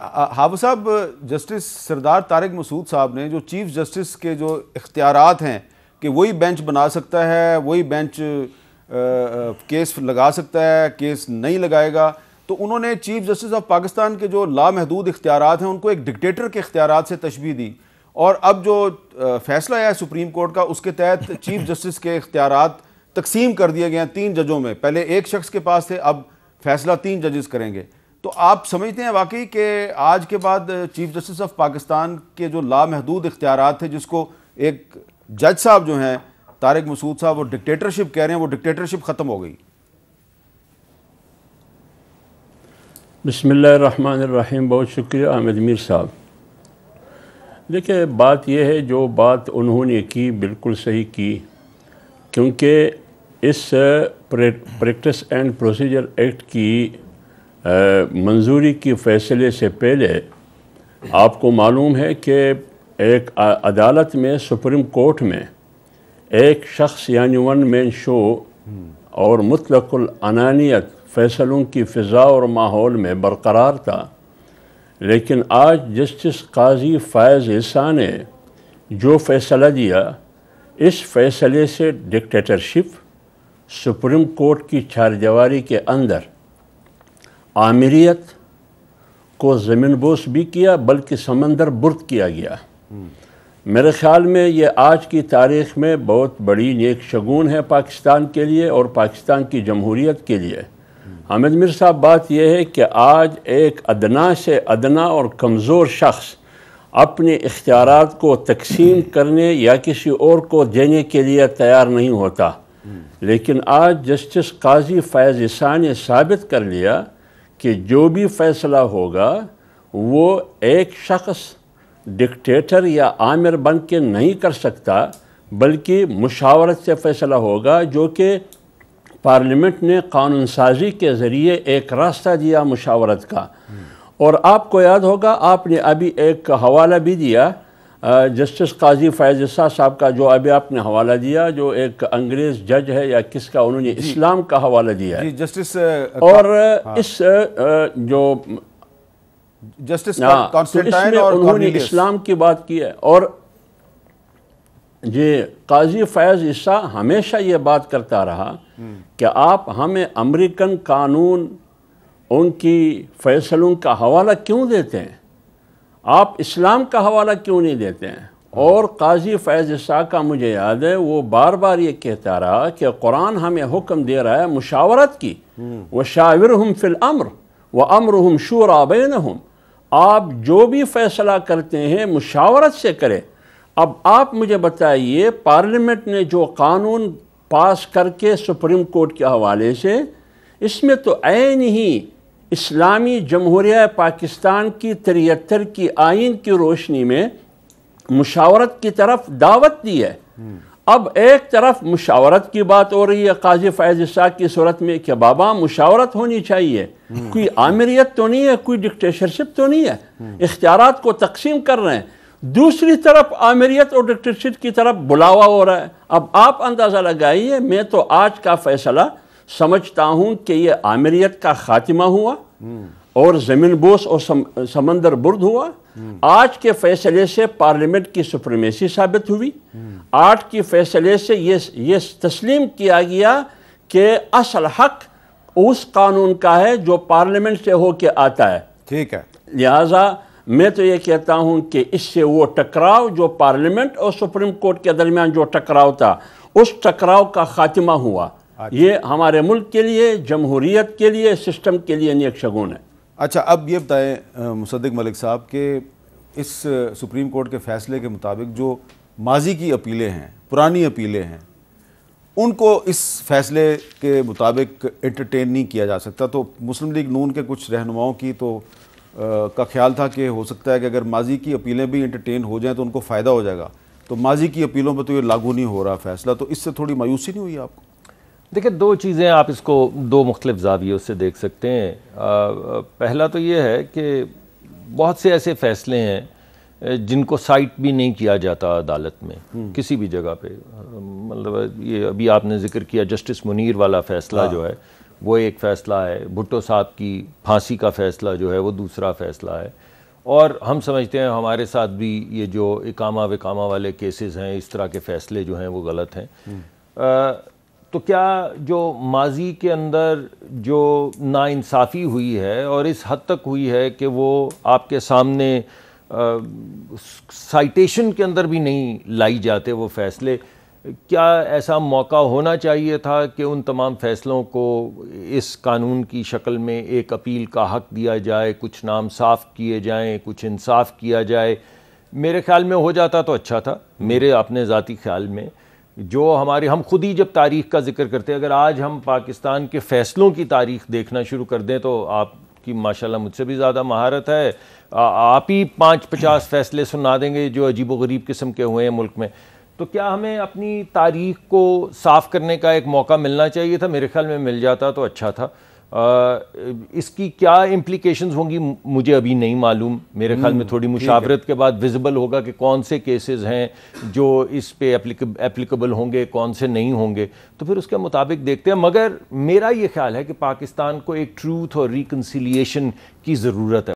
Half साहब justice सरदार तारक मसूद साहब ने जो चीफ जस्टिस के जो इख्तियार हैं कि वही बेंच बना सकता है वही बेंच आ, केस लगा सकता है केस नहीं लगाएगा तो उन्होंने चीफ जस्टिस ऑफ पाकिस्तान के जो लामहदूद इख्तियार हैं उनको एक डिक्टेटर के इख्तियार से तशबी दी और अब जो फैसला आया सुप्रीम कोर्ट का उसके तहत चीफ जस्टिस के इख्तियार तकसीम कर दिए गए हैं तीन जजों में पहले एक शख्स के पास थे अब फैसला तीन जजेस करेंगे तो आप समझते हैं वाकई के आज के बाद चीफ जस्टिस ऑफ पाकिस्तान के जो लामहदूद इख्तियार थे जिसको एक जज साहब जो हैं तारिक मसूद साहब वो डिक्टेटरशिप कह रहे हैं वो डिक्टेटरशिप ख़त्म हो गई बसमीम बहुत शुक्रिया आमिर मीर साहब देखिए बात यह है जो बात उन्होंने की बिल्कुल सही की क्योंकि इस प्रैक्टिस एंड प्रोसीजर एक्ट की मंजूरी के फैसले से पहले आपको मालूम है कि एक अदालत में सुप्रीम कोर्ट में एक शख्स यानी वन मैन शो और मतलकानियत फैसलों की फ़िज़ा और माहौल में बरकरार था लेकिन आज जस्टिस काजी फ़ायज़ ईसा ने जो फ़ैसला दिया इस फैसले से डिक्टेटरशिप सुप्रीम कोर्ट की चारदीवारी के अंदर आमिरियत को ज़मीन बोस भी किया बल्कि समंदर बुर्द किया गया मेरे ख्याल में ये आज की तारीख में बहुत बड़ी नेक शगुन है पाकिस्तान के लिए और पाकिस्तान की जमहूरीत के लिए हामिद मिर साहब बात यह है कि आज एक अदना से अदना और कमज़ोर शख्स अपने इख्तियार को तकसीम करने या किसी और को देने के लिए तैयार नहीं होता लेकिन आज जस्टिस काजी फैज़ ईसा ने साबित कर लिया कि जो भी फैसला होगा वो एक शख्स डिक्टेटर या आमिर बन के नहीं कर सकता बल्कि मुशावरत से फ़ैसला होगा जो कि पार्लियामेंट ने कानून साजी के ज़रिए एक रास्ता दिया मुशावरत का और आपको याद होगा आपने अभी एक हवाला भी दिया जस्टिस काजी फैज़ साहब का जो अभी आपने हवाला दिया जो एक अंग्रेज़ जज है या किसका उन्होंने इस्लाम का हवाला दिया जी, जस्टिस और हाँ। इस जो जस्टिस हाँ, तो कॉन्स्टेंटाइन तो और उन्होंने इस्लाम की बात की है और जी काजी फैज़ ईसा हमेशा ये बात करता रहा हम्म। कि आप हमें अमेरिकन कानून उनकी फैसलों का हवाला क्यों देते हैं आप इस्लाम का हवाला क्यों नहीं देते हैं और काजी फैज़ शाह का मुझे याद है वो बार बार ये कहता रहा कि कुरान हमें हुक्म दे रहा है मुशावरत की हम्म। व शाविर हम फिल अम्र व अम्र हम आबेन हम आप जो भी फैसला करते हैं मुशावरत से करें अब आप मुझे बताइए पार्लियामेंट ने जो कानून पास करके सुप्रीम कोर्ट के हवाले से इसमें तो ऐन ही इस्लामी जमहूरिया पाकिस्तान की तिरहत्तर की आइन की रोशनी में मुशावरत की तरफ दावत दी है अब एक तरफ मुशावरत की बात हो रही है काजी फैज शाह की सूरत में कि बाबा मुशावरत होनी चाहिए कोई आमिरियत तो नहीं है कोई डिक्टेटरशिप तो नहीं है इख्तियार को तकसीम कर रहे हैं दूसरी तरफ आमिरियत और डिक्टेटरशिप की तरफ बुलावा हो रहा है अब आप अंदाज़ा लगाइए मैं तो आज का फैसला समझता हूँ कि ये आमिरियत का खात्मा हुआ और ज़मीन बोस और सम, समंदर बुर्द हुआ आज के फैसले से पार्लियामेंट की सुप्रीमेसी साबित हुई आज के फैसले से ये ये तस्लीम किया गया कि असल हक उस कानून का है जो पार्लियामेंट से होके आता है ठीक है लिहाजा मैं तो ये कहता हूँ कि इससे वो टकराव जो पार्लियामेंट और सुप्रीम कोर्ट के दरमियान जो टकराव था उस टकराव का खात्मा हुआ ये हमारे मुल्क के लिए जमहूरीत के लिए सिस्टम के लिए नेक शगुन है अच्छा अब ये बताएं मुसदक मलिक साहब के इस सुप्रीम कोर्ट के फैसले के मुताबिक जो माजी की अपीलें हैं पुरानी अपीलें हैं उनको इस फैसले के मुताबिक एंटरटेन नहीं किया जा सकता तो मुस्लिम लीग नून के कुछ रहनुमाओं की तो आ, का ख्याल था कि हो सकता है कि अगर माजी की अपीलें भी इंटरटेन हो जाएं तो उनको फ़ायदा हो जाएगा तो माजी की अपीलों पर तो ये लागू नहीं हो रहा फैसला तो इससे थोड़ी मायूसी नहीं हुई आपको देखिए दो चीज़ें आप इसको दो मुख्तलिफ जावियों से देख सकते हैं आ, पहला तो ये है कि बहुत से ऐसे फ़ैसले हैं जिनको साइट भी नहीं किया जाता अदालत में हम्म। किसी भी जगह पे मतलब ये अभी आपने जिक्र किया जस्टिस मुनीर वाला फ़ैसला हाँ। जो है वो एक फ़ैसला है भुट्टो साहब की फांसी का फ़ैसला जो है वो दूसरा फ़ैसला है और हम समझते हैं हमारे साथ भी ये जो इकामा विकामा वाले केसेस हैं इस तरह के फ़ैसले जो हैं वो गलत हैं हम्म। तो क्या जो माजी के अंदर जो नाानसाफ़ी हुई है और इस हद तक हुई है कि वो आपके सामने साइटेशन के अंदर भी नहीं लाई जाते वो फ़ैसले क्या ऐसा मौका होना चाहिए था कि उन तमाम फ़ैसलों को इस कानून की शक्ल में एक अपील का हक दिया जाए कुछ नाम साफ़ किए जाएं कुछ इंसाफ किया जाए मेरे ख्याल में हो जाता तो अच्छा था मेरे अपने ज़ाती ख्याल में जो हमारे हम खुद ही जब तारीख़ का जिक्र करते हैं अगर आज हम पाकिस्तान के फ़ैसलों की तारीख़ देखना शुरू कर दें तो आप की माशाल्लाह मुझसे भी ज़्यादा महारत है आ, आप ही पाँच पचास फ़ैसले सुना देंगे जो अजीब गरीब किस्म के हुए हैं मुल्क में तो क्या हमें अपनी तारीख को साफ़ करने का एक मौका मिलना चाहिए था मेरे ख्याल में मिल जाता तो अच्छा था इसकी क्या इम्प्लीकेशन होंगी मुझे अभी नहीं मालूम मेरे ख्याल में हम्म, थोड़ी मुशावरत के बाद विजिबल होगा कि कौन से केसेस हैं जो इस पे एप्लीकेबल होंगे कौन से नहीं होंगे तो फिर उसके मुताबिक देखते हैं मगर मेरा ये ख्याल है कि पाकिस्तान को एक ट्रूथ और रिकन्सिलियेशन की ज़रूरत है